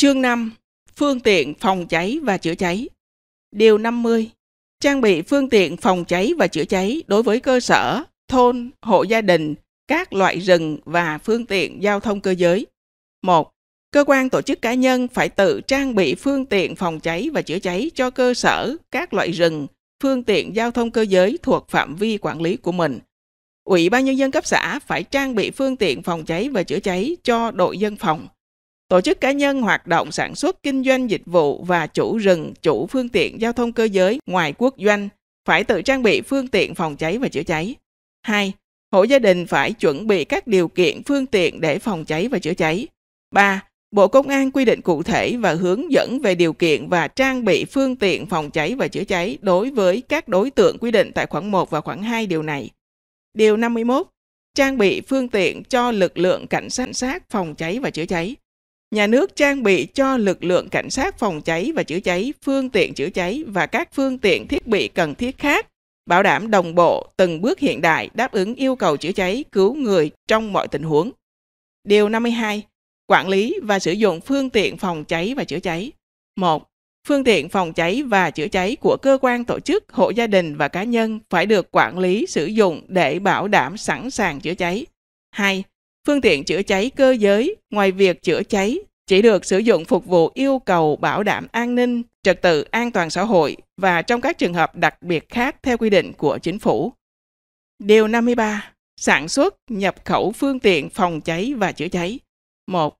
Chương 5. Phương tiện phòng cháy và chữa cháy. Điều 50. Trang bị phương tiện phòng cháy và chữa cháy đối với cơ sở, thôn, hộ gia đình, các loại rừng và phương tiện giao thông cơ giới. 1. Cơ quan tổ chức cá nhân phải tự trang bị phương tiện phòng cháy và chữa cháy cho cơ sở, các loại rừng, phương tiện giao thông cơ giới thuộc phạm vi quản lý của mình. Ủy ban nhân dân cấp xã phải trang bị phương tiện phòng cháy và chữa cháy cho đội dân phòng, tổ chức cá nhân hoạt động sản xuất kinh doanh dịch vụ và chủ rừng, chủ phương tiện giao thông cơ giới ngoài quốc doanh phải tự trang bị phương tiện phòng cháy và chữa cháy. 2. Hộ gia đình phải chuẩn bị các điều kiện phương tiện để phòng cháy và chữa cháy. 3. Bộ Công an quy định cụ thể và hướng dẫn về điều kiện và trang bị phương tiện phòng cháy và chữa cháy đối với các đối tượng quy định tại khoản 1 và khoản 2 điều này. Điều 51. Trang bị phương tiện cho lực lượng cảnh sát phòng cháy và chữa cháy nhà nước trang bị cho lực lượng cảnh sát phòng cháy và chữa cháy, phương tiện chữa cháy và các phương tiện thiết bị cần thiết khác, bảo đảm đồng bộ, từng bước hiện đại đáp ứng yêu cầu chữa cháy, cứu người trong mọi tình huống. Điều 52. Quản lý và sử dụng phương tiện phòng cháy và chữa cháy. 1. Phương tiện phòng cháy và chữa cháy của cơ quan tổ chức, hộ gia đình và cá nhân phải được quản lý sử dụng để bảo đảm sẵn sàng chữa cháy. 2. Phương tiện chữa cháy cơ giới, ngoài việc chữa cháy, chỉ được sử dụng phục vụ yêu cầu bảo đảm an ninh, trật tự an toàn xã hội và trong các trường hợp đặc biệt khác theo quy định của chính phủ. Điều 53. Sản xuất, nhập khẩu phương tiện phòng cháy và chữa cháy. 1.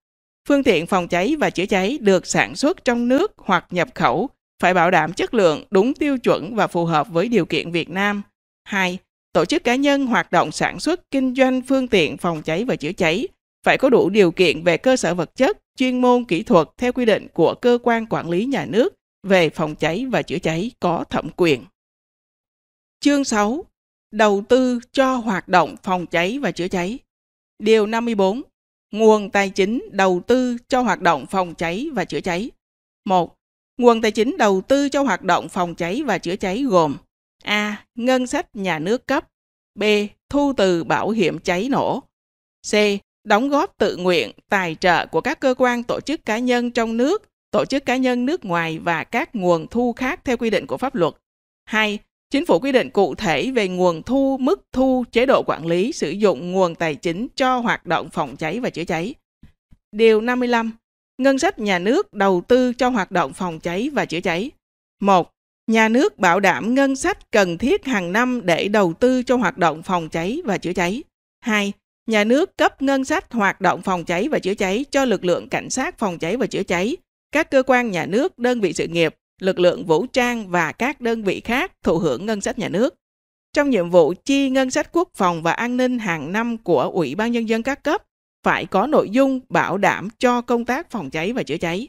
Phương tiện phòng cháy và chữa cháy được sản xuất trong nước hoặc nhập khẩu phải bảo đảm chất lượng đúng tiêu chuẩn và phù hợp với điều kiện Việt Nam. 2 tổ chức cá nhân hoạt động sản xuất, kinh doanh phương tiện phòng cháy và chữa cháy phải có đủ điều kiện về cơ sở vật chất, chuyên môn kỹ thuật theo quy định của cơ quan quản lý nhà nước về phòng cháy và chữa cháy có thẩm quyền. Chương 6. Đầu tư cho hoạt động phòng cháy và chữa cháy. Điều 54. Nguồn tài chính đầu tư cho hoạt động phòng cháy và chữa cháy. 1. Nguồn tài chính đầu tư cho hoạt động phòng cháy và chữa cháy gồm A. Ngân sách nhà nước cấp B. Thu từ bảo hiểm cháy nổ C. Đóng góp tự nguyện, tài trợ của các cơ quan tổ chức cá nhân trong nước, tổ chức cá nhân nước ngoài và các nguồn thu khác theo quy định của pháp luật. 2. Chính phủ quy định cụ thể về nguồn thu, mức thu, chế độ quản lý, sử dụng nguồn tài chính cho hoạt động phòng cháy và chữa cháy. Điều 55. Ngân sách nhà nước đầu tư cho hoạt động phòng cháy và chữa cháy. 1 nhà nước bảo đảm ngân sách cần thiết hàng năm để đầu tư cho hoạt động phòng cháy và chữa cháy. 2. Nhà nước cấp ngân sách hoạt động phòng cháy và chữa cháy cho lực lượng cảnh sát phòng cháy và chữa cháy, các cơ quan nhà nước, đơn vị sự nghiệp, lực lượng vũ trang và các đơn vị khác thụ hưởng ngân sách nhà nước. Trong nhiệm vụ chi ngân sách quốc phòng và an ninh hàng năm của Ủy ban Nhân dân các cấp, phải có nội dung bảo đảm cho công tác phòng cháy và chữa cháy.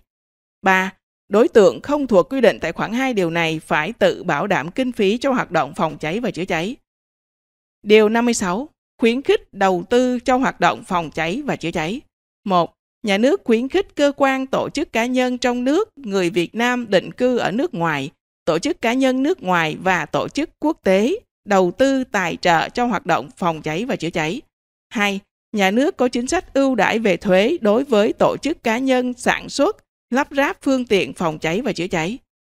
3. Đối tượng không thuộc quy định tại khoản 2 điều này phải tự bảo đảm kinh phí cho hoạt động phòng cháy và chữa cháy. Điều 56. Khuyến khích đầu tư cho hoạt động phòng cháy và chữa cháy. 1. Nhà nước khuyến khích cơ quan tổ chức cá nhân trong nước, người Việt Nam định cư ở nước ngoài, tổ chức cá nhân nước ngoài và tổ chức quốc tế đầu tư tài trợ cho hoạt động phòng cháy và chữa cháy. 2. Nhà nước có chính sách ưu đãi về thuế đối với tổ chức cá nhân sản xuất, lắp ráp phương tiện phòng cháy và chữa cháy